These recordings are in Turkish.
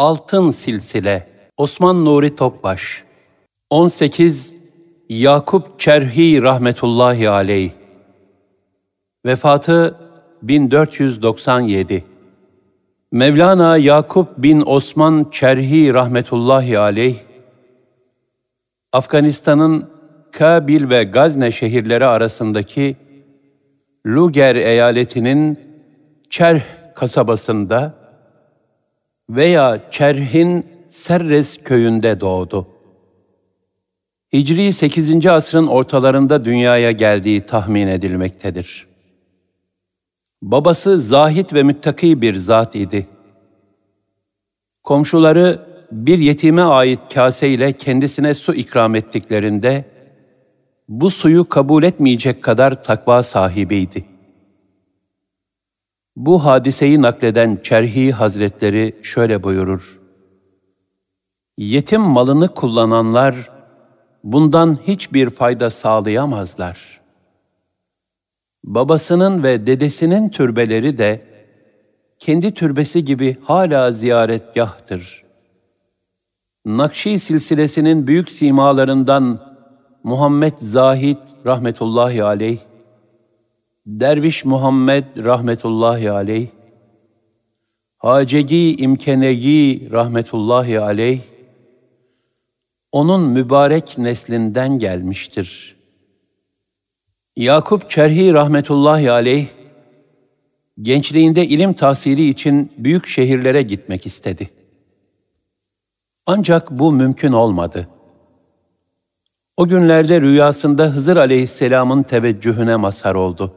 Altın Silsile Osman Nuri Topbaş 18 Yakup Çerhi rahmetullahi aleyh Vefatı 1497 Mevlana Yakup bin Osman Çerhi rahmetullahi aleyh Afganistan'ın Kabil ve Gazne şehirleri arasındaki Luger eyaletinin Çerh kasabasında veya Kerh'in Serres köyünde doğdu. Hicri 8. asrın ortalarında dünyaya geldiği tahmin edilmektedir. Babası zahit ve müttaki bir zat idi. Komşuları bir yetime ait kase ile kendisine su ikram ettiklerinde bu suyu kabul etmeyecek kadar takva sahibiydi. Bu hadiseyi nakleden Kerhi Hazretleri şöyle buyurur. Yetim malını kullananlar bundan hiçbir fayda sağlayamazlar. Babasının ve dedesinin türbeleri de kendi türbesi gibi hala ziyaretgahtır. Nakşi silsilesinin büyük simalarından Muhammed Zahid rahmetullahi aleyh Derviş Muhammed rahmetullahi aleyh, Hacegi İmkenegi rahmetullahi aleyh, onun mübarek neslinden gelmiştir. Yakup Çerhi rahmetullahi aleyh, gençliğinde ilim tahsili için büyük şehirlere gitmek istedi. Ancak bu mümkün olmadı. O günlerde rüyasında Hızır aleyhisselamın teveccühüne mazhar oldu.''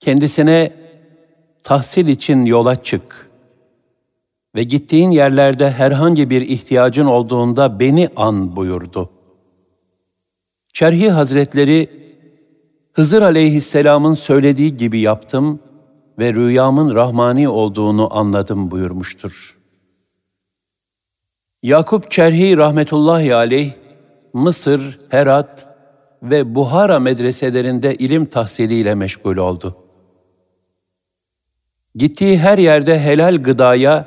kendisine tahsil için yola çık ve gittiğin yerlerde herhangi bir ihtiyacın olduğunda beni an buyurdu. Şerhi Hazretleri, Hızır aleyhisselamın söylediği gibi yaptım ve rüyamın rahmani olduğunu anladım buyurmuştur. Yakup Çerhi rahmetullahi aleyh, Mısır, Herat ve Buhara medreselerinde ilim tahsiliyle meşgul oldu.'' Gittiği her yerde helal gıdaya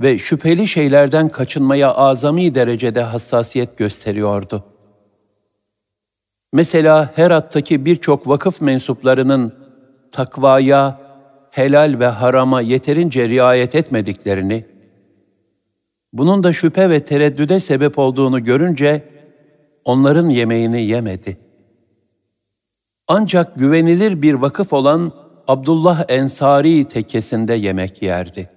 ve şüpheli şeylerden kaçınmaya azami derecede hassasiyet gösteriyordu. Mesela Herat'taki birçok vakıf mensuplarının takvaya, helal ve harama yeterince riayet etmediklerini, bunun da şüphe ve tereddüde sebep olduğunu görünce onların yemeğini yemedi. Ancak güvenilir bir vakıf olan Abdullah Ensari tekesinde yemek yerdi.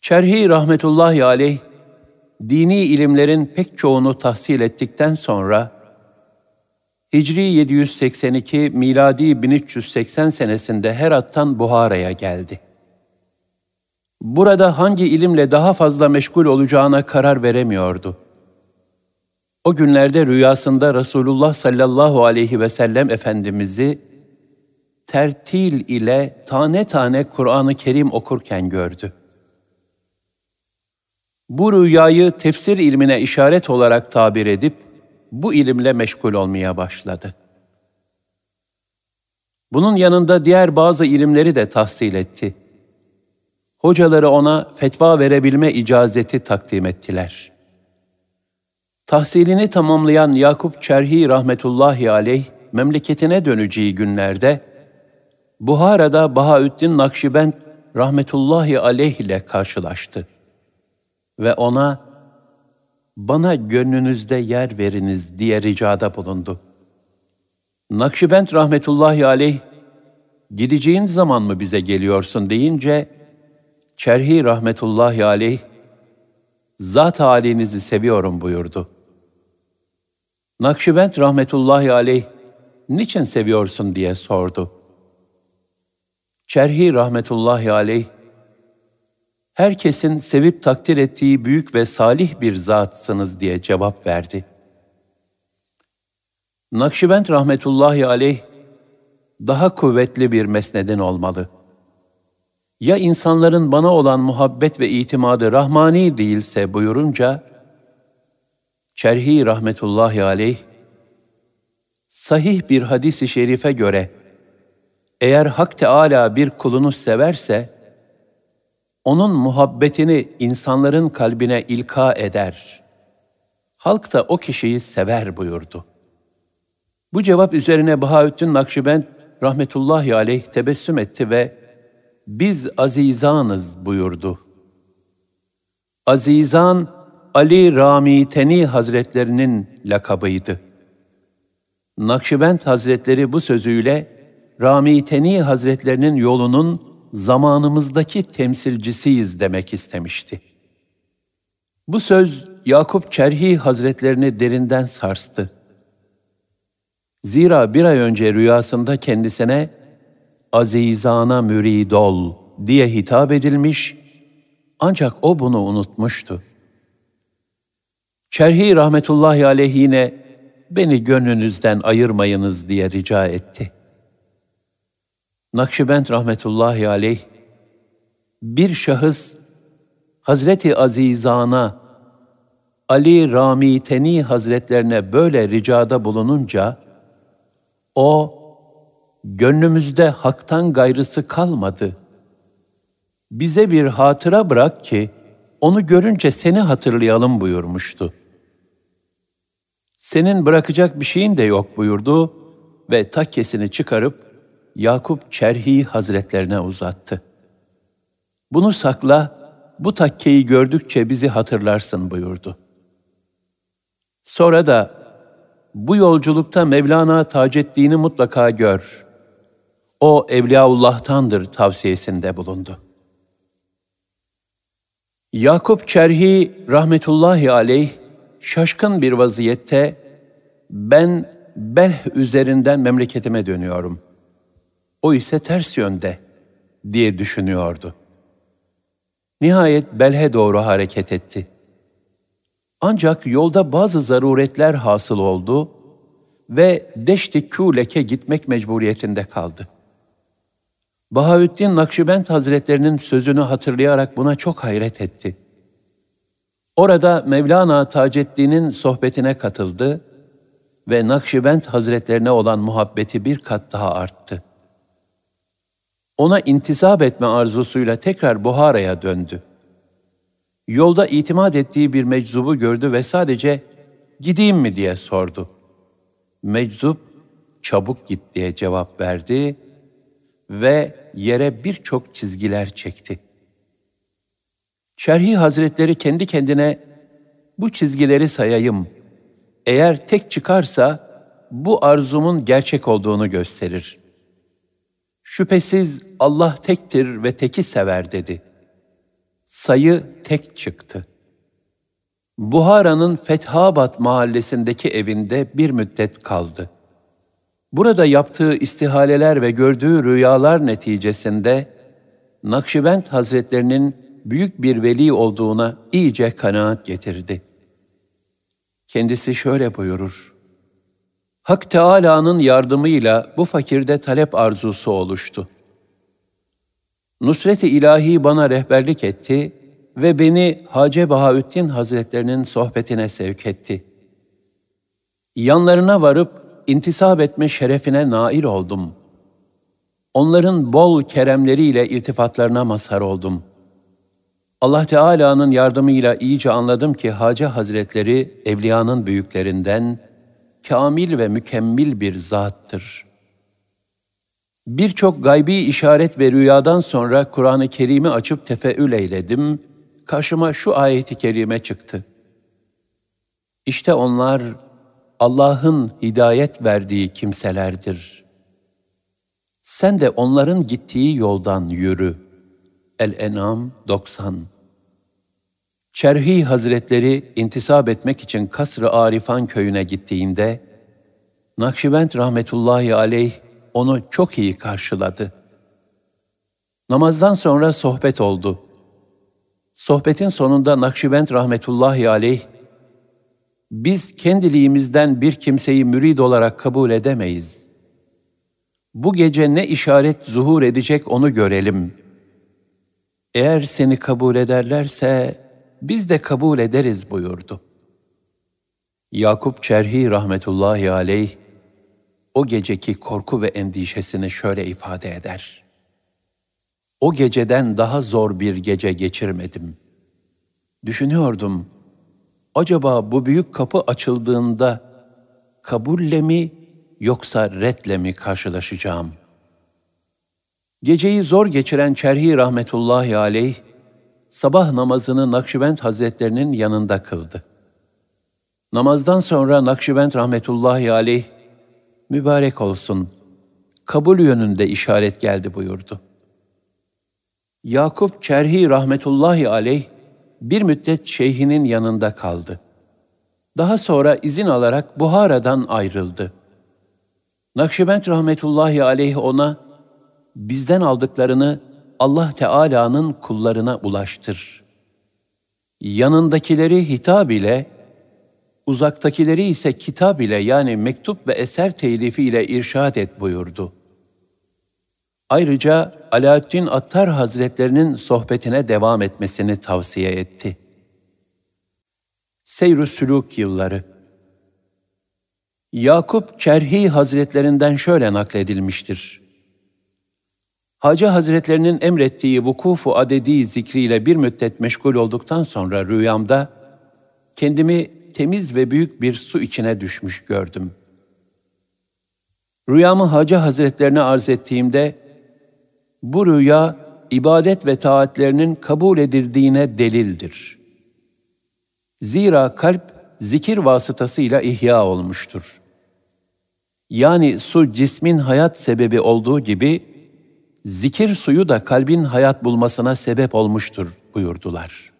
Çerhi rahmetullahi aleyh, dini ilimlerin pek çoğunu tahsil ettikten sonra, Hicri 782, miladi 1380 senesinde Herat'tan Buhara'ya geldi. Burada hangi ilimle daha fazla meşgul olacağına karar veremiyordu. O günlerde rüyasında Resulullah sallallahu aleyhi ve sellem Efendimiz'i tertil ile tane tane Kur'an-ı Kerim okurken gördü. Bu rüyayı tefsir ilmine işaret olarak tabir edip bu ilimle meşgul olmaya başladı. Bunun yanında diğer bazı ilimleri de tahsil etti. Hocaları ona fetva verebilme icazeti takdim ettiler. Tahsilini tamamlayan Yakup Çerhi rahmetullahi aleyh memleketine döneceği günlerde Buhara'da Bahaüddin Nakşibend rahmetullahi aleyh ile karşılaştı ve ona bana gönlünüzde yer veriniz diye ricada bulundu. Nakşibend rahmetullahi aleyh gideceğin zaman mı bize geliyorsun deyince Çerhi rahmetullahi aleyh zat halinizi seviyorum buyurdu. Nakşibend rahmetullahi aleyh niçin seviyorsun diye sordu.'' Şerhi rahmetullahi aleyh, herkesin sevip takdir ettiği büyük ve salih bir zatsınız diye cevap verdi. Nakşibend rahmetullahi aleyh, daha kuvvetli bir mesnedin olmalı. Ya insanların bana olan muhabbet ve itimadı rahmani değilse buyurunca, Şerhi rahmetullahi aleyh, sahih bir hadisi şerife göre eğer Hak Teala bir kulunu severse, onun muhabbetini insanların kalbine ilka eder. Halk da o kişiyi sever buyurdu. Bu cevap üzerine Bahaüddin Nakşibend rahmetullahi aleyh tebessüm etti ve biz azizanız buyurdu. Azizan, Ali Rami Teni Hazretlerinin lakabıydı. Nakşibend Hazretleri bu sözüyle Ramiteni Hazretlerinin yolunun zamanımızdaki temsilcisiyiz demek istemişti. Bu söz Yakup Çerhi Hazretlerini derinden sarstı. Zira bir ay önce rüyasında kendisine azizana mürid ol diye hitap edilmiş ancak o bunu unutmuştu. Çerhi rahmetullahi aleyhine beni gönlünüzden ayırmayınız diye rica etti.'' Nakşibend rahmetullahi aleyh, bir şahıs Hazreti Azizan'a, Ali Rami Teni Hazretlerine böyle ricada bulununca, o, gönlümüzde haktan gayrısı kalmadı. Bize bir hatıra bırak ki, onu görünce seni hatırlayalım buyurmuştu. Senin bırakacak bir şeyin de yok buyurdu ve takkesini çıkarıp Yakup Çerhi Hazretlerine uzattı. Bunu sakla, bu takkeyi gördükçe bizi hatırlarsın buyurdu. Sonra da bu yolculukta Mevlana Taceddin'i mutlaka gör. O Evliyaullah'tandır tavsiyesinde bulundu. Yakup Çerhi rahmetullahi aleyh şaşkın bir vaziyette ben Belh üzerinden memleketime dönüyorum.'' o ise ters yönde diye düşünüyordu. Nihayet Belhe doğru hareket etti. Ancak yolda bazı zaruretler hasıl oldu ve Deşti Kulek'e gitmek mecburiyetinde kaldı. Bahaüddin Nakşibend Hazretlerinin sözünü hatırlayarak buna çok hayret etti. Orada Mevlana Taceddin'in sohbetine katıldı ve Nakşibend Hazretlerine olan muhabbeti bir kat daha arttı ona intizap etme arzusuyla tekrar Buhara'ya döndü. Yolda itimat ettiği bir meczubu gördü ve sadece gideyim mi diye sordu. Meczup çabuk git diye cevap verdi ve yere birçok çizgiler çekti. Şerhi Hazretleri kendi kendine bu çizgileri sayayım. Eğer tek çıkarsa bu arzumun gerçek olduğunu gösterir. Şüphesiz Allah tektir ve teki sever dedi. Sayı tek çıktı. Buhara'nın Fethabat mahallesindeki evinde bir müddet kaldı. Burada yaptığı istihaleler ve gördüğü rüyalar neticesinde Nakşibend Hazretlerinin büyük bir veli olduğuna iyice kanaat getirdi. Kendisi şöyle buyurur: Hak Teala'nın yardımıyla bu fakirde talep arzusu oluştu. Nusret-i İlahi bana rehberlik etti ve beni Hacı Bahaüddin Hazretlerinin sohbetine sevk etti. Yanlarına varıp intisap etme şerefine nail oldum. Onların bol keremleriyle iltifatlarına mazhar oldum. Allah Teala'nın yardımıyla iyice anladım ki Hacı Hazretleri evliyanın büyüklerinden, kamil ve mükemmel bir zattır. Birçok gaybi işaret ve rüyadan sonra Kur'an-ı Kerim'i açıp tefeül eyledim. Karşıma şu ayeti kerime çıktı. İşte onlar Allah'ın hidayet verdiği kimselerdir. Sen de onların gittiği yoldan yürü. El-En'am 90 Şerhi Hazretleri intisap etmek için Kasr-ı Arifan köyüne gittiğinde, Nakşibend rahmetullahi aleyh onu çok iyi karşıladı. Namazdan sonra sohbet oldu. Sohbetin sonunda Nakşibend rahmetullahi aleyh, biz kendiliğimizden bir kimseyi mürid olarak kabul edemeyiz. Bu gece ne işaret zuhur edecek onu görelim. Eğer seni kabul ederlerse biz de kabul ederiz buyurdu. Yakup Çerhi rahmetullahi aleyh, o geceki korku ve endişesini şöyle ifade eder. O geceden daha zor bir gece geçirmedim. Düşünüyordum, acaba bu büyük kapı açıldığında kabulle mi yoksa redle mi karşılaşacağım? Geceyi zor geçiren Çerhi rahmetullahi aleyh, sabah namazını Nakşibend Hazretlerinin yanında kıldı. Namazdan sonra Nakşibend rahmetullahi aleyh, mübarek olsun, kabul yönünde işaret geldi buyurdu. Yakup Çerhi rahmetullahi aleyh, bir müddet şeyhinin yanında kaldı. Daha sonra izin alarak Buhara'dan ayrıldı. Nakşibend rahmetullahi aleyh ona, bizden aldıklarını Allah Teala'nın kullarına ulaştır. Yanındakileri hitap ile, uzaktakileri ise kitap ile yani mektup ve eser telifi ile irşad et buyurdu. Ayrıca Alaaddin Attar Hazretlerinin sohbetine devam etmesini tavsiye etti. Seyr-ü Sülûk Yılları Yakup Kerhi Hazretlerinden şöyle nakledilmiştir. Hacı Hazretlerinin emrettiği vukufu adedi zikriyle bir müddet meşgul olduktan sonra rüyamda kendimi temiz ve büyük bir su içine düşmüş gördüm. Rüyamı Hacı Hazretlerine arz ettiğimde bu rüya ibadet ve taatlerinin kabul edildiğine delildir. Zira kalp zikir vasıtasıyla ihya olmuştur. Yani su cismin hayat sebebi olduğu gibi zikir suyu da kalbin hayat bulmasına sebep olmuştur buyurdular.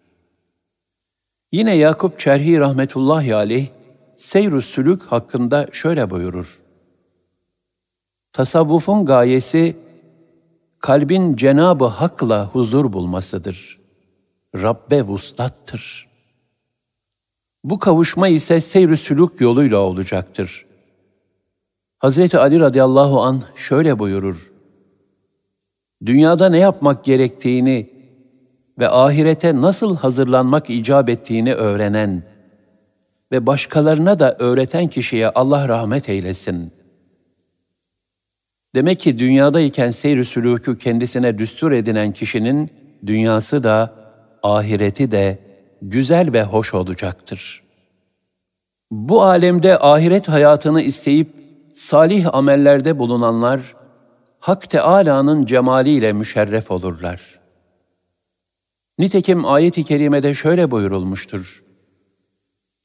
Yine Yakup Çerhi rahmetullahi aleyh seyr Sülük hakkında şöyle buyurur. Tasavvufun gayesi kalbin Cenabı Hak'la huzur bulmasıdır. Rabbe vuslattır. Bu kavuşma ise seyr sülük yoluyla olacaktır. Hz. Ali radıyallahu an şöyle buyurur dünyada ne yapmak gerektiğini ve ahirete nasıl hazırlanmak icap ettiğini öğrenen ve başkalarına da öğreten kişiye Allah rahmet eylesin. Demek ki dünyadayken seyr-i sülûkü kendisine düstur edinen kişinin dünyası da, ahireti de güzel ve hoş olacaktır. Bu alemde ahiret hayatını isteyip salih amellerde bulunanlar, Hak Teâlâ'nın cemaliyle müşerref olurlar. Nitekim ayet-i kerimede şöyle buyurulmuştur.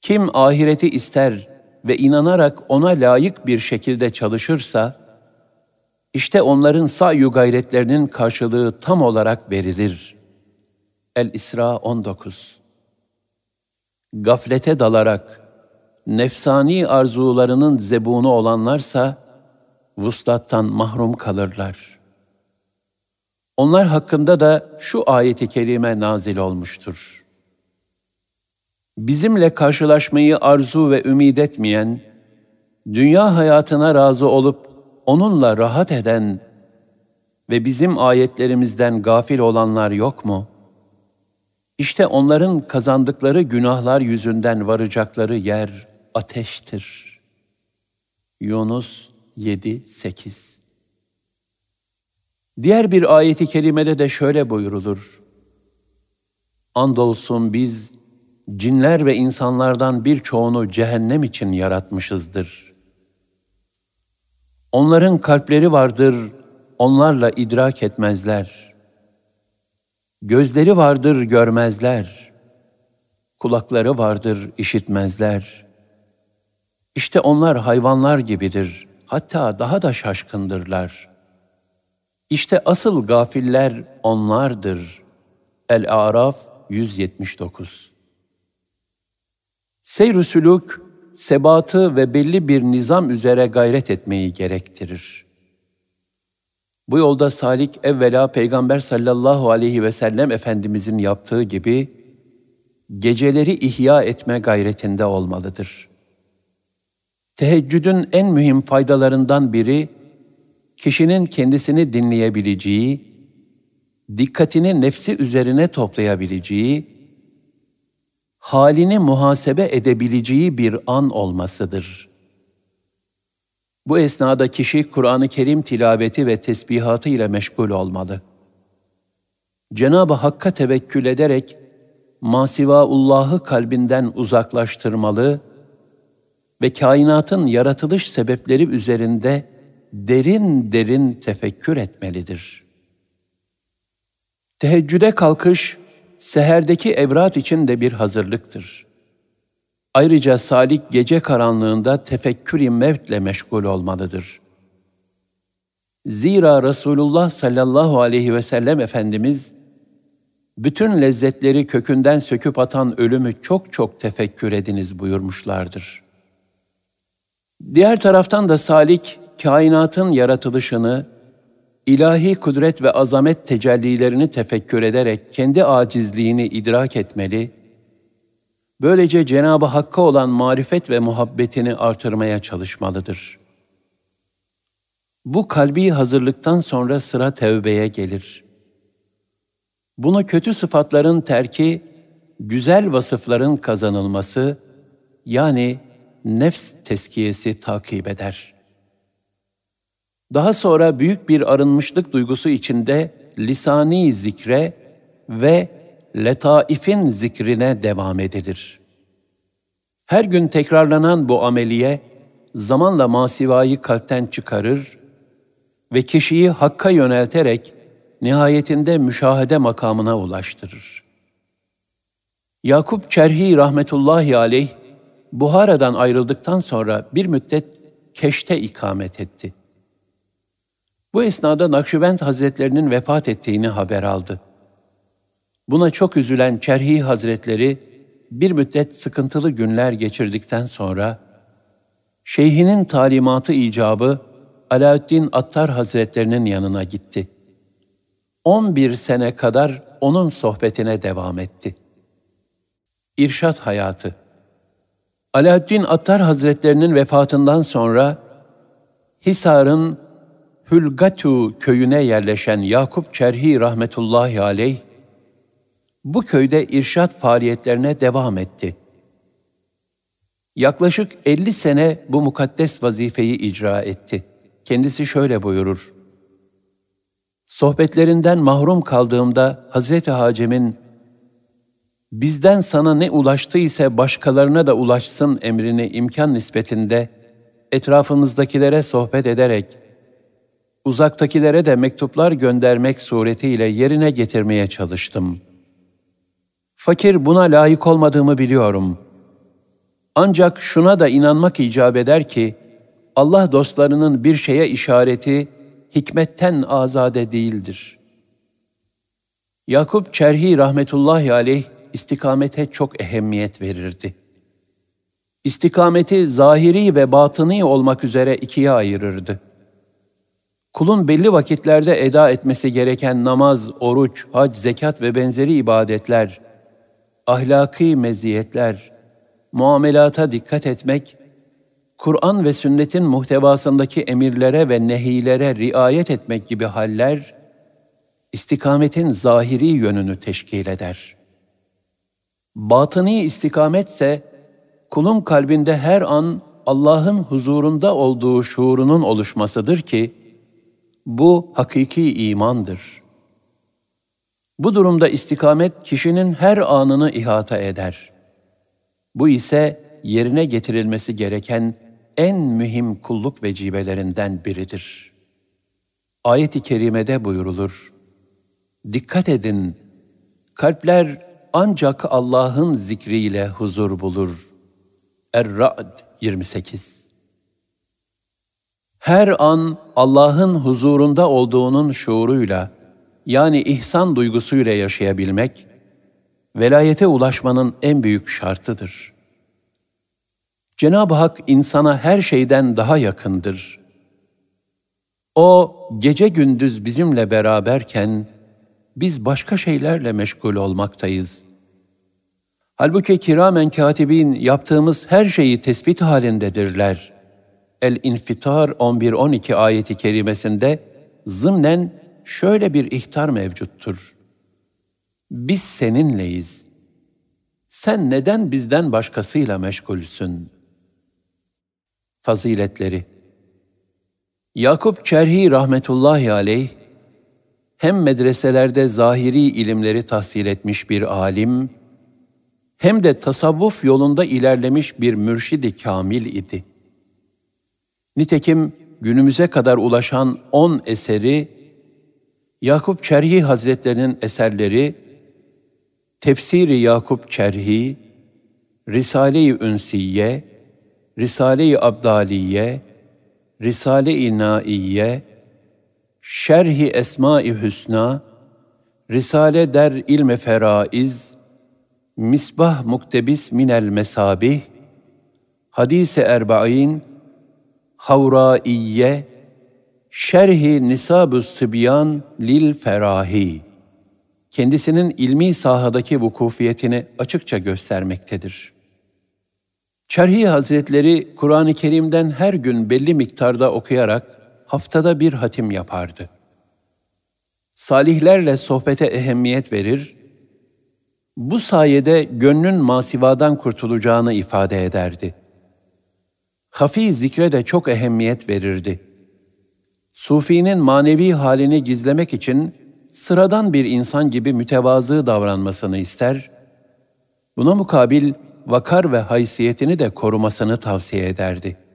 Kim ahireti ister ve inanarak ona layık bir şekilde çalışırsa, işte onların sayu gayretlerinin karşılığı tam olarak verilir. El-İsra 19 Gaflete dalarak, nefsani arzularının zebunu olanlarsa, vuslattan mahrum kalırlar. Onlar hakkında da şu ayeti kerime nazil olmuştur. Bizimle karşılaşmayı arzu ve ümid etmeyen, dünya hayatına razı olup onunla rahat eden ve bizim ayetlerimizden gafil olanlar yok mu? İşte onların kazandıkları günahlar yüzünden varacakları yer ateştir. Yunus 7, 8. Diğer bir ayeti kerimede de şöyle buyurulur. Andolsun biz cinler ve insanlardan birçoğunu cehennem için yaratmışızdır. Onların kalpleri vardır, onlarla idrak etmezler. Gözleri vardır, görmezler. Kulakları vardır, işitmezler. İşte onlar hayvanlar gibidir hatta daha da şaşkındırlar. İşte asıl gafiller onlardır. El-Araf 179 Seyr-ü sülük, sebatı ve belli bir nizam üzere gayret etmeyi gerektirir. Bu yolda salik evvela Peygamber sallallahu aleyhi ve sellem Efendimizin yaptığı gibi, geceleri ihya etme gayretinde olmalıdır.'' Teheccüdün en mühim faydalarından biri, kişinin kendisini dinleyebileceği, dikkatini nefsi üzerine toplayabileceği, halini muhasebe edebileceği bir an olmasıdır. Bu esnada kişi Kur'an-ı Kerim tilaveti ve tesbihatı ile meşgul olmalı. Cenab-ı Hakk'a tevekkül ederek masivaullahı kalbinden uzaklaştırmalı ve kainatın yaratılış sebepleri üzerinde derin derin tefekkür etmelidir. Teheccüde kalkış, seherdeki evrat için de bir hazırlıktır. Ayrıca salik gece karanlığında tefekkür-i mevtle meşgul olmalıdır. Zira Resulullah sallallahu aleyhi ve sellem Efendimiz, bütün lezzetleri kökünden söküp atan ölümü çok çok tefekkür ediniz buyurmuşlardır.'' Diğer taraftan da salik kainatın yaratılışını, ilahi kudret ve azamet tecellilerini tefekkür ederek kendi acizliğini idrak etmeli, böylece Cenabı Hakk'a olan marifet ve muhabbetini artırmaya çalışmalıdır. Bu kalbi hazırlıktan sonra sıra tevbeye gelir. Bunu kötü sıfatların terki, güzel vasıfların kazanılması, yani nefs teskiyesi takip eder. Daha sonra büyük bir arınmışlık duygusu içinde lisani zikre ve letaifin zikrine devam edilir. Her gün tekrarlanan bu ameliye zamanla masivayı kalpten çıkarır ve kişiyi hakka yönelterek nihayetinde müşahede makamına ulaştırır. Yakup Çerhi rahmetullahi aleyh Buhara'dan ayrıldıktan sonra bir müddet Keş'te ikamet etti. Bu esnada Nakşibend Hazretlerinin vefat ettiğini haber aldı. Buna çok üzülen Çerhi Hazretleri bir müddet sıkıntılı günler geçirdikten sonra şeyhinin talimatı icabı Alaaddin Attar Hazretlerinin yanına gitti. 11 sene kadar onun sohbetine devam etti. İrşat hayatı Alaaddin Attar Hazretlerinin vefatından sonra Hisar'ın Hülgatu köyüne yerleşen Yakup Çerhi rahmetullahi aleyh, bu köyde irşat faaliyetlerine devam etti. Yaklaşık 50 sene bu mukaddes vazifeyi icra etti. Kendisi şöyle buyurur. Sohbetlerinden mahrum kaldığımda Hazreti Hacem'in bizden sana ne ulaştı ise başkalarına da ulaşsın emrini imkan nispetinde etrafımızdakilere sohbet ederek, uzaktakilere de mektuplar göndermek suretiyle yerine getirmeye çalıştım. Fakir buna layık olmadığımı biliyorum. Ancak şuna da inanmak icap eder ki, Allah dostlarının bir şeye işareti hikmetten azade değildir. Yakup Çerhi rahmetullahi aleyh istikamete çok ehemmiyet verirdi. İstikameti zahiri ve batını olmak üzere ikiye ayırırdı. Kulun belli vakitlerde eda etmesi gereken namaz, oruç, hac, zekat ve benzeri ibadetler, ahlaki meziyetler, muamelata dikkat etmek, Kur'an ve sünnetin muhtevasındaki emirlere ve nehilere riayet etmek gibi haller, istikametin zahiri yönünü teşkil eder. Batını istikametse kulun kalbinde her an Allah'ın huzurunda olduğu şuurunun oluşmasıdır ki bu hakiki imandır. Bu durumda istikamet kişinin her anını ihata eder. Bu ise yerine getirilmesi gereken en mühim kulluk vecibelerinden biridir. Ayet-i kerimede buyurulur. Dikkat edin, kalpler ancak Allah'ın zikriyle huzur bulur. Er-Ra'd 28 Her an Allah'ın huzurunda olduğunun şuuruyla, yani ihsan duygusuyla yaşayabilmek, velayete ulaşmanın en büyük şartıdır. Cenab-ı Hak insana her şeyden daha yakındır. O gece gündüz bizimle beraberken biz başka şeylerle meşgul olmaktayız. Halbuki kiramen katibin yaptığımız her şeyi tespit halindedirler. El-İnfitar 11-12 ayeti kerimesinde zımnen şöyle bir ihtar mevcuttur. Biz seninleyiz. Sen neden bizden başkasıyla meşgulsün? Faziletleri Yakup Çerhi rahmetullahi aleyh hem medreselerde zahiri ilimleri tahsil etmiş bir alim, hem de tasavvuf yolunda ilerlemiş bir mürşidi kamil idi. Nitekim günümüze kadar ulaşan on eseri, Yakup Çerhi Hazretlerinin eserleri, Tefsiri Yakup Çerhi, Risale-i Ünsiye, Risale-i Abdaliye, Risale-i Naiye, Şerhi Esma-i Hüsna, Risale der ilme feraiz, Misbah muktebis minel mesabih, Hadise erbain, Havraiye, Şerhi Nisab-ı Sibyan lil Ferahi. Kendisinin ilmi sahadaki vukufiyetini açıkça göstermektedir. Çerhi Hazretleri Kur'an-ı Kerim'den her gün belli miktarda okuyarak haftada bir hatim yapardı. Salihlerle sohbete ehemmiyet verir, bu sayede gönlün masivadan kurtulacağını ifade ederdi. Hafi zikre de çok ehemmiyet verirdi. Sufinin manevi halini gizlemek için sıradan bir insan gibi mütevazı davranmasını ister, buna mukabil vakar ve haysiyetini de korumasını tavsiye ederdi.''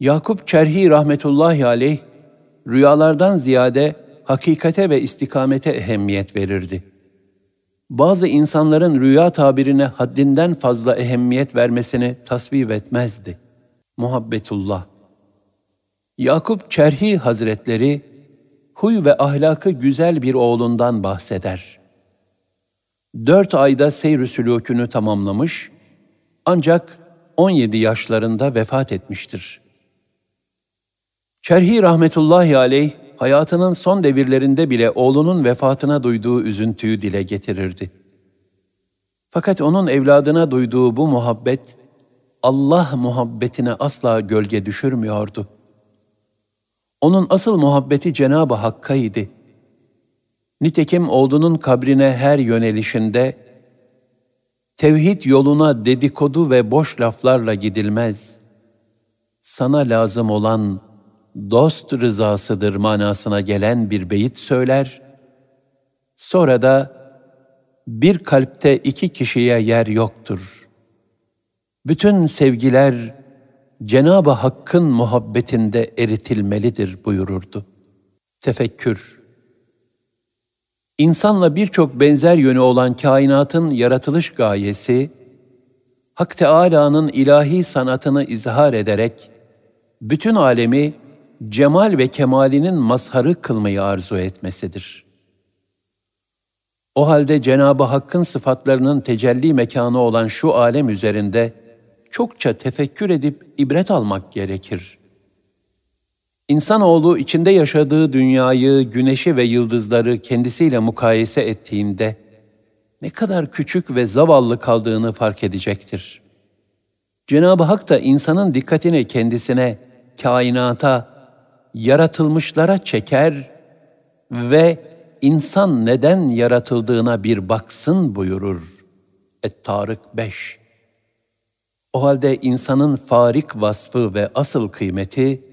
Yakup Çerhi rahmetullahi aleyh, rüyalardan ziyade hakikate ve istikamete ehemmiyet verirdi. Bazı insanların rüya tabirine haddinden fazla ehemmiyet vermesini tasvip etmezdi. Muhabbetullah Yakup Çerhi Hazretleri, huy ve ahlakı güzel bir oğlundan bahseder. Dört ayda seyr-i sülûkünü tamamlamış, ancak 17 yaşlarında vefat etmiştir. Şerhi rahmetullahi aleyh, hayatının son devirlerinde bile oğlunun vefatına duyduğu üzüntüyü dile getirirdi. Fakat onun evladına duyduğu bu muhabbet, Allah muhabbetine asla gölge düşürmüyordu. Onun asıl muhabbeti Cenab-ı Hakk'a idi. Nitekim oğlunun kabrine her yönelişinde, tevhid yoluna dedikodu ve boş laflarla gidilmez. Sana lazım olan dost rızasıdır manasına gelen bir beyit söyler, sonra da bir kalpte iki kişiye yer yoktur. Bütün sevgiler Cenab-ı Hakk'ın muhabbetinde eritilmelidir buyururdu. Tefekkür İnsanla birçok benzer yönü olan kainatın yaratılış gayesi, Hak Teâlâ'nın ilahi sanatını izhar ederek, bütün alemi cemal ve kemalinin mazharı kılmayı arzu etmesidir. O halde Cenab-ı Hakk'ın sıfatlarının tecelli mekanı olan şu alem üzerinde çokça tefekkür edip ibret almak gerekir. İnsanoğlu içinde yaşadığı dünyayı, güneşi ve yıldızları kendisiyle mukayese ettiğinde ne kadar küçük ve zavallı kaldığını fark edecektir. Cenab-ı Hak da insanın dikkatini kendisine, kainata yaratılmışlara çeker ve insan neden yaratıldığına bir baksın buyurur. Et-Tarık 5 O halde insanın farik vasfı ve asıl kıymeti,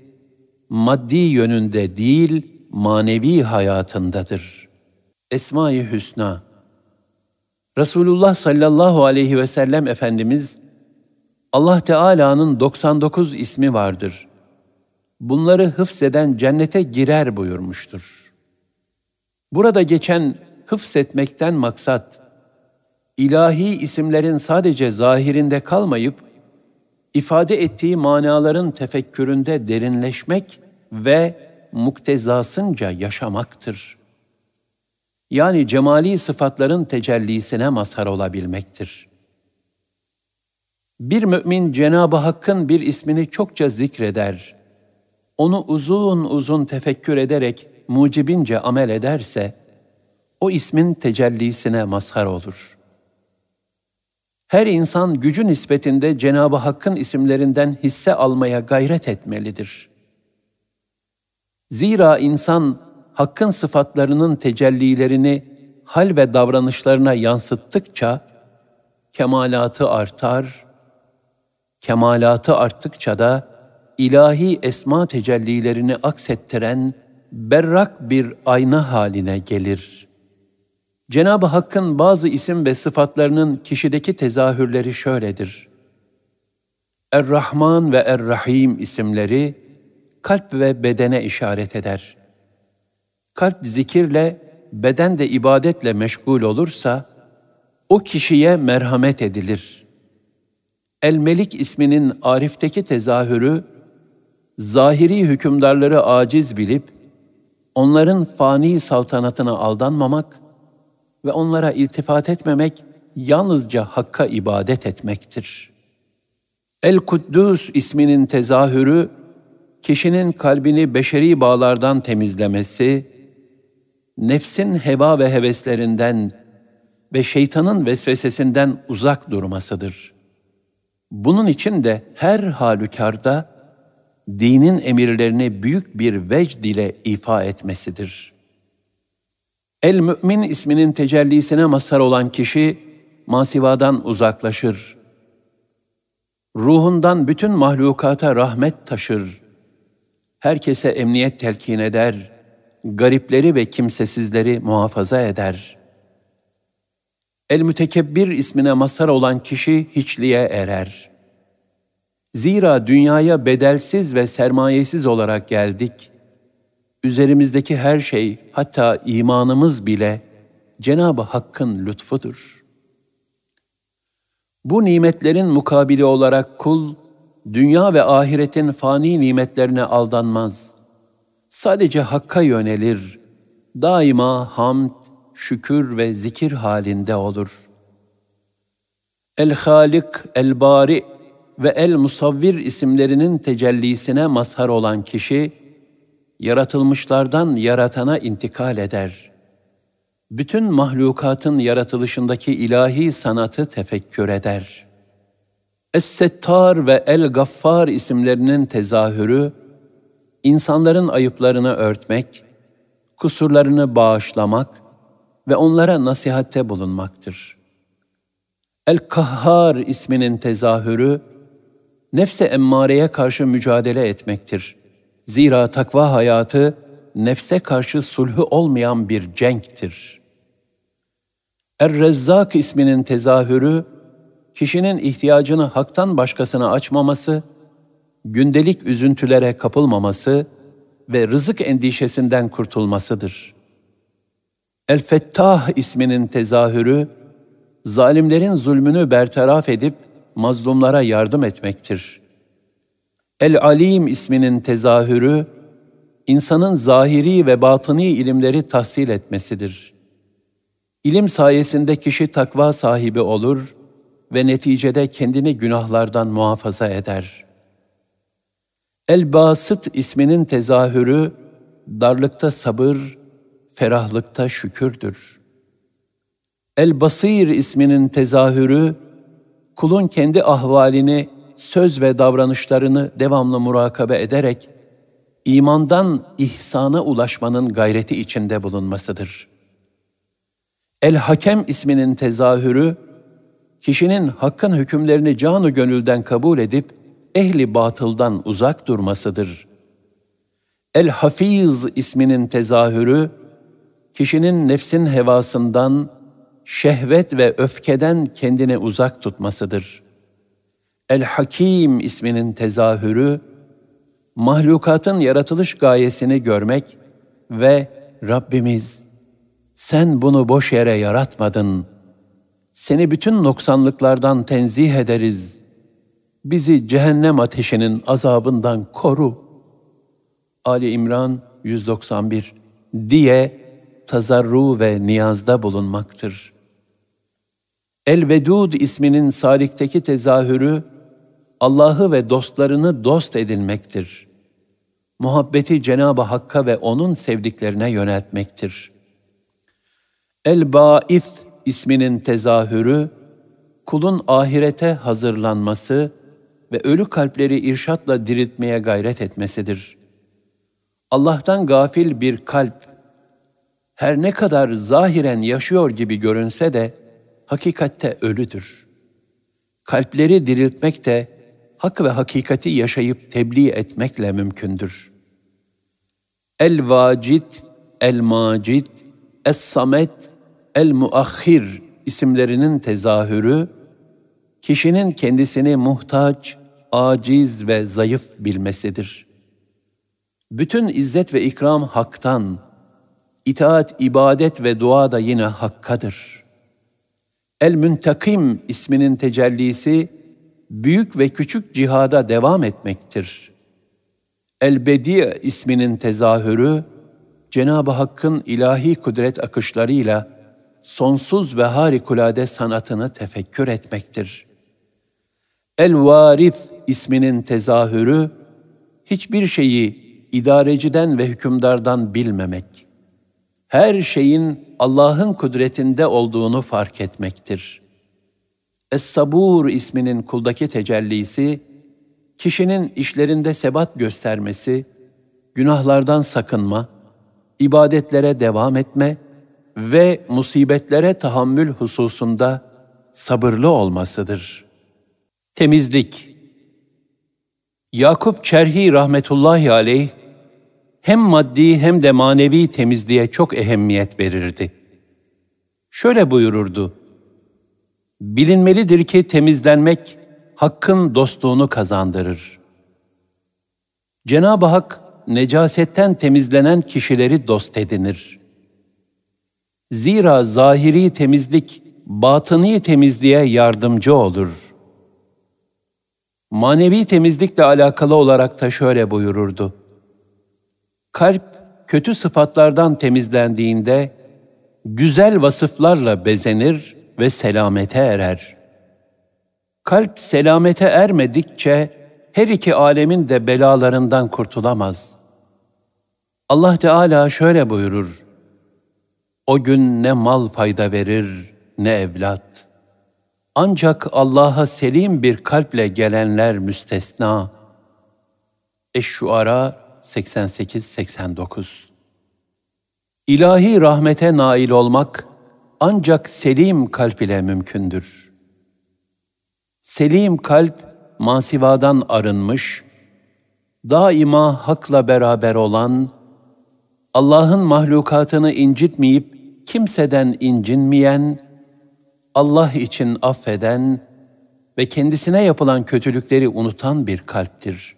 maddi yönünde değil, manevi hayatındadır. Esma-i Hüsna Resulullah sallallahu aleyhi ve sellem Efendimiz, Allah Teala'nın 99 ismi vardır bunları hıfzeden cennete girer buyurmuştur. Burada geçen hıfzetmekten maksat, ilahi isimlerin sadece zahirinde kalmayıp, ifade ettiği manaların tefekküründe derinleşmek ve muktezasınca yaşamaktır. Yani cemali sıfatların tecellisine mazhar olabilmektir. Bir mümin Cenab-ı Hakk'ın bir ismini çokça zikreder.'' onu uzun uzun tefekkür ederek mucibince amel ederse, o ismin tecellisine mazhar olur. Her insan gücü nispetinde Cenab-ı Hakk'ın isimlerinden hisse almaya gayret etmelidir. Zira insan Hakk'ın sıfatlarının tecellilerini hal ve davranışlarına yansıttıkça kemalatı artar, kemalatı arttıkça da ilahi esma tecellilerini aksettiren berrak bir ayna haline gelir. Cenab-ı Hakk'ın bazı isim ve sıfatlarının kişideki tezahürleri şöyledir. Er-Rahman ve Er-Rahim isimleri kalp ve bedene işaret eder. Kalp zikirle, beden de ibadetle meşgul olursa, o kişiye merhamet edilir. El-Melik isminin Arif'teki tezahürü, zahiri hükümdarları aciz bilip, onların fani saltanatına aldanmamak ve onlara iltifat etmemek yalnızca Hakk'a ibadet etmektir. El-Kuddüs isminin tezahürü, kişinin kalbini beşeri bağlardan temizlemesi, nefsin heva ve heveslerinden ve şeytanın vesvesesinden uzak durmasıdır. Bunun için de her halükarda, dinin emirlerini büyük bir vecd ile ifa etmesidir. El-Mü'min isminin tecellisine mazhar olan kişi, masivadan uzaklaşır. Ruhundan bütün mahlukata rahmet taşır. Herkese emniyet telkin eder. Garipleri ve kimsesizleri muhafaza eder. El-Mütekebbir ismine mazhar olan kişi hiçliğe erer.'' Zira dünyaya bedelsiz ve sermayesiz olarak geldik. Üzerimizdeki her şey, hatta imanımız bile Cenab-ı Hakk'ın lütfudur. Bu nimetlerin mukabili olarak kul, dünya ve ahiretin fani nimetlerine aldanmaz. Sadece Hakk'a yönelir, daima hamd, şükür ve zikir halinde olur. El-Halik, El-Bari ve El-Musavvir isimlerinin tecellisine mazhar olan kişi, yaratılmışlardan yaratana intikal eder. Bütün mahlukatın yaratılışındaki ilahi sanatı tefekkür eder. Es-Settar ve El-Gaffar isimlerinin tezahürü, insanların ayıplarını örtmek, kusurlarını bağışlamak ve onlara nasihatte bulunmaktır. El-Kahhar isminin tezahürü, nefse emmareye karşı mücadele etmektir. Zira takva hayatı nefse karşı sulhu olmayan bir cenktir. Er-Rezzak isminin tezahürü, kişinin ihtiyacını haktan başkasına açmaması, gündelik üzüntülere kapılmaması ve rızık endişesinden kurtulmasıdır. El-Fettah isminin tezahürü, zalimlerin zulmünü bertaraf edip mazlumlara yardım etmektir. El-Alim isminin tezahürü, insanın zahiri ve batıni ilimleri tahsil etmesidir. İlim sayesinde kişi takva sahibi olur ve neticede kendini günahlardan muhafaza eder. El-Basit isminin tezahürü, darlıkta sabır, ferahlıkta şükürdür. El-Basir isminin tezahürü, kulun kendi ahvalini, söz ve davranışlarını devamlı murakabe ederek imandan ihsana ulaşmanın gayreti içinde bulunmasıdır. El-Hakem isminin tezahürü, kişinin hakkın hükümlerini canı gönülden kabul edip ehli batıldan uzak durmasıdır. El-Hafiz isminin tezahürü, kişinin nefsin hevasından, şehvet ve öfkeden kendini uzak tutmasıdır. El-Hakim isminin tezahürü, mahlukatın yaratılış gayesini görmek ve Rabbimiz, sen bunu boş yere yaratmadın. Seni bütün noksanlıklardan tenzih ederiz. Bizi cehennem ateşinin azabından koru. Ali İmran 191 diye tazarru ve niyazda bulunmaktır.'' El-Vedud isminin salikteki tezahürü, Allah'ı ve dostlarını dost edinmektir. Muhabbeti Cenab-ı Hakk'a ve O'nun sevdiklerine yöneltmektir. El-Ba'if isminin tezahürü, kulun ahirete hazırlanması ve ölü kalpleri irşatla diriltmeye gayret etmesidir. Allah'tan gafil bir kalp, her ne kadar zahiren yaşıyor gibi görünse de, hakikatte ölüdür. Kalpleri diriltmek de hak ve hakikati yaşayıp tebliğ etmekle mümkündür. El Vacid, El Macid, Es Samet, El Muahhir isimlerinin tezahürü kişinin kendisini muhtaç, aciz ve zayıf bilmesidir. Bütün izzet ve ikram haktan, itaat, ibadet ve dua da yine hakkadır.'' El-Müntakim isminin tecellisi büyük ve küçük cihada devam etmektir. El-Bedi isminin tezahürü Cenab-ı Hakk'ın ilahi kudret akışlarıyla sonsuz ve harikulade sanatını tefekkür etmektir. El-Varif isminin tezahürü hiçbir şeyi idareciden ve hükümdardan bilmemek. Her şeyin Allah'ın kudretinde olduğunu fark etmektir. Es-Sabur isminin kuldaki tecellisi, kişinin işlerinde sebat göstermesi, günahlardan sakınma, ibadetlere devam etme ve musibetlere tahammül hususunda sabırlı olmasıdır. Temizlik Yakup Çerhi rahmetullahi aleyh, hem maddi hem de manevi temizliğe çok ehemmiyet verirdi. Şöyle buyururdu, Bilinmelidir ki temizlenmek, Hakk'ın dostluğunu kazandırır. Cenab-ı Hak, necasetten temizlenen kişileri dost edinir. Zira zahiri temizlik, batıni temizliğe yardımcı olur. Manevi temizlikle alakalı olarak da şöyle buyururdu kalp kötü sıfatlardan temizlendiğinde güzel vasıflarla bezenir ve selamete erer. Kalp selamete ermedikçe her iki alemin de belalarından kurtulamaz. Allah Teala şöyle buyurur: O gün ne mal fayda verir ne evlat. Ancak Allah'a selim bir kalple gelenler müstesna. Eş-Şuara 88-89 İlahi rahmete nail olmak ancak selim kalp ile mümkündür. Selim kalp, masivadan arınmış, daima hakla beraber olan, Allah'ın mahlukatını incitmeyip kimseden incinmeyen, Allah için affeden ve kendisine yapılan kötülükleri unutan bir kalptir.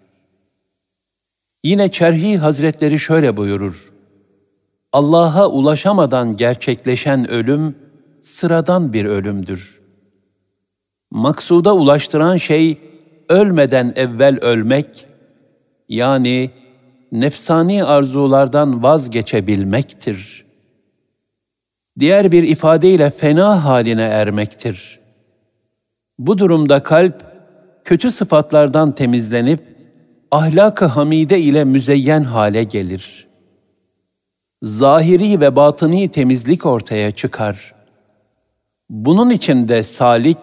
Yine Çerhi Hazretleri şöyle buyurur. Allah'a ulaşamadan gerçekleşen ölüm sıradan bir ölümdür. Maksuda ulaştıran şey ölmeden evvel ölmek yani nefsani arzulardan vazgeçebilmektir. Diğer bir ifadeyle fena haline ermektir. Bu durumda kalp kötü sıfatlardan temizlenip ahlak-ı hamide ile müzeyyen hale gelir. Zahiri ve batıni temizlik ortaya çıkar. Bunun için de salik,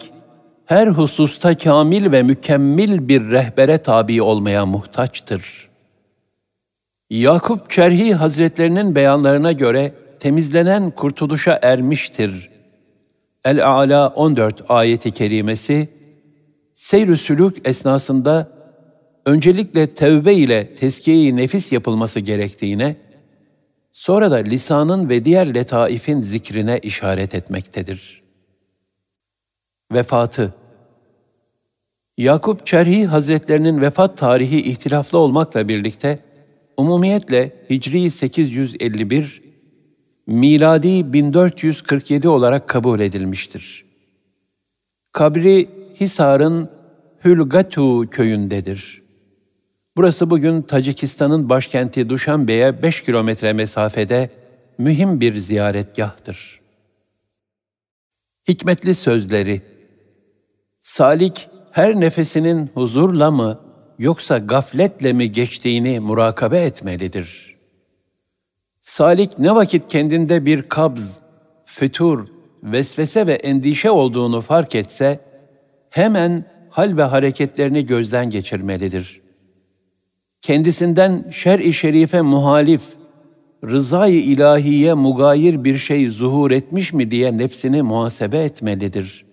her hususta kamil ve mükemmel bir rehbere tabi olmaya muhtaçtır. Yakup Çerhi Hazretlerinin beyanlarına göre temizlenen kurtuluşa ermiştir. El-A'la 14 ayeti kerimesi, seyr sülük esnasında öncelikle tevbe ile teskiye-i nefis yapılması gerektiğine, sonra da lisanın ve diğer letaifin zikrine işaret etmektedir. Vefatı Yakup Çerhi Hazretlerinin vefat tarihi ihtilaflı olmakla birlikte, umumiyetle Hicri 851, miladi 1447 olarak kabul edilmiştir. Kabri Hisar'ın Hülgatu köyündedir. Burası bugün Tacikistan'ın başkenti Duşanbe'ye 5 kilometre mesafede mühim bir ziyaretgahtır. Hikmetli Sözleri Salik her nefesinin huzurla mı yoksa gafletle mi geçtiğini murakabe etmelidir. Salik ne vakit kendinde bir kabz, fütur, vesvese ve endişe olduğunu fark etse, hemen hal ve hareketlerini gözden geçirmelidir.'' kendisinden şer-i şerife muhalif, rızayı ilahiye mugayir bir şey zuhur etmiş mi diye nefsini muhasebe etmelidir.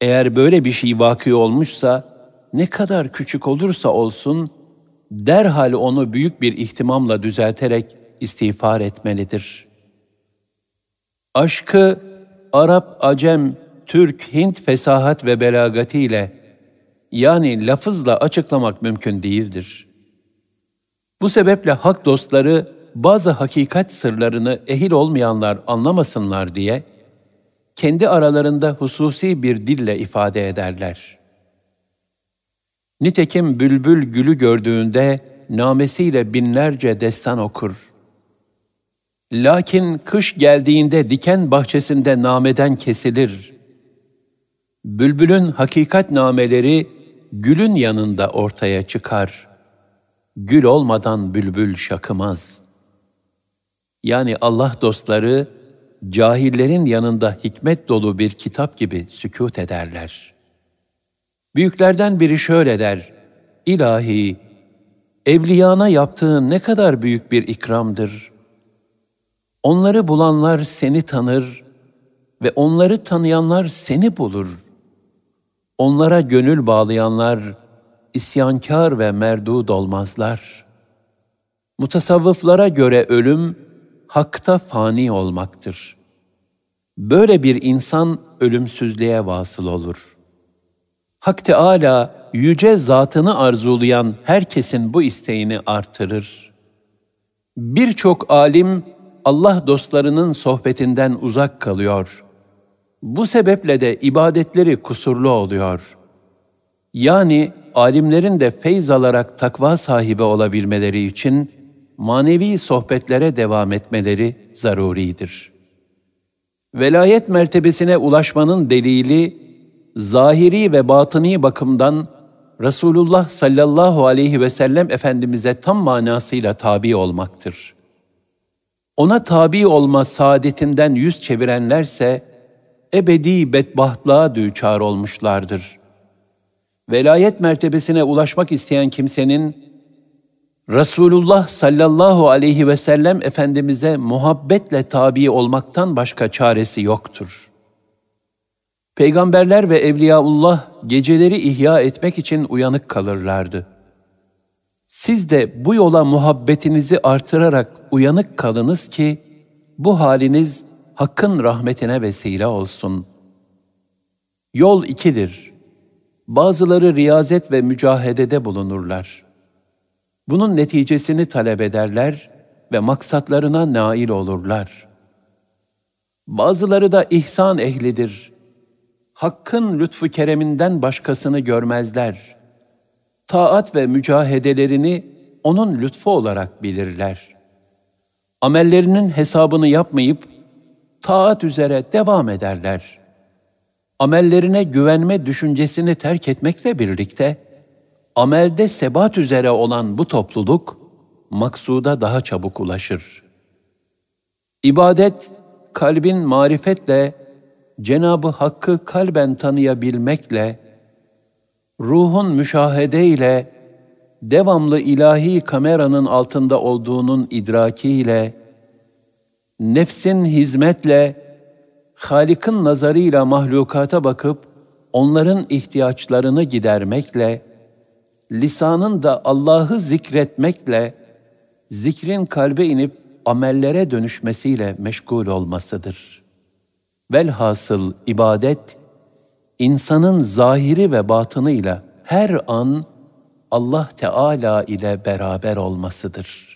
Eğer böyle bir şey vakı olmuşsa, ne kadar küçük olursa olsun, derhal onu büyük bir ihtimamla düzelterek istiğfar etmelidir. Aşkı Arap, Acem, Türk, Hint fesahat ve belagatiyle yani lafızla açıklamak mümkün değildir. Bu sebeple hak dostları bazı hakikat sırlarını ehil olmayanlar anlamasınlar diye kendi aralarında hususi bir dille ifade ederler. Nitekim bülbül gülü gördüğünde namesiyle binlerce destan okur. Lakin kış geldiğinde diken bahçesinde nameden kesilir. Bülbülün hakikat nameleri gülün yanında ortaya çıkar. Gül olmadan bülbül şakımaz. Yani Allah dostları cahillerin yanında hikmet dolu bir kitap gibi sükut ederler. Büyüklerden biri şöyle der: İlahi, evliyana yaptığın ne kadar büyük bir ikramdır. Onları bulanlar seni tanır ve onları tanıyanlar seni bulur.'' Onlara gönül bağlayanlar isyankar ve merdud olmazlar. Mutasavvıflara göre ölüm hakta fani olmaktır. Böyle bir insan ölümsüzlüğe vasıl olur. Hak Teâlâ yüce zatını arzulayan herkesin bu isteğini artırır. Birçok alim Allah dostlarının sohbetinden uzak kalıyor.'' Bu sebeple de ibadetleri kusurlu oluyor. Yani alimlerin de feyz alarak takva sahibi olabilmeleri için manevi sohbetlere devam etmeleri zaruridir. Velayet mertebesine ulaşmanın delili, zahiri ve batıni bakımdan Resulullah sallallahu aleyhi ve sellem Efendimiz'e tam manasıyla tabi olmaktır. Ona tabi olma saadetinden yüz çevirenlerse, ebedi bedbahtlığa düçar olmuşlardır. Velayet mertebesine ulaşmak isteyen kimsenin, Resulullah sallallahu aleyhi ve sellem Efendimiz'e muhabbetle tabi olmaktan başka çaresi yoktur. Peygamberler ve Evliyaullah geceleri ihya etmek için uyanık kalırlardı. Siz de bu yola muhabbetinizi artırarak uyanık kalınız ki, bu haliniz Hakk'ın rahmetine vesile olsun. Yol ikidir. Bazıları riyazet ve mücahedede bulunurlar. Bunun neticesini talep ederler ve maksatlarına nail olurlar. Bazıları da ihsan ehlidir. Hakk'ın lütfu kereminden başkasını görmezler. Taat ve mücahedelerini onun lütfu olarak bilirler. Amellerinin hesabını yapmayıp taat üzere devam ederler. Amellerine güvenme düşüncesini terk etmekle birlikte, amelde sebat üzere olan bu topluluk, maksuda daha çabuk ulaşır. İbadet, kalbin marifetle, Cenabı Hakk'ı kalben tanıyabilmekle, ruhun müşahede ile devamlı ilahi kameranın altında olduğunun idrakiyle nefsin hizmetle, Halik'in nazarıyla mahlukata bakıp onların ihtiyaçlarını gidermekle, lisanın da Allah'ı zikretmekle, zikrin kalbe inip amellere dönüşmesiyle meşgul olmasıdır. Velhasıl ibadet, insanın zahiri ve batınıyla her an Allah Teala ile beraber olmasıdır.''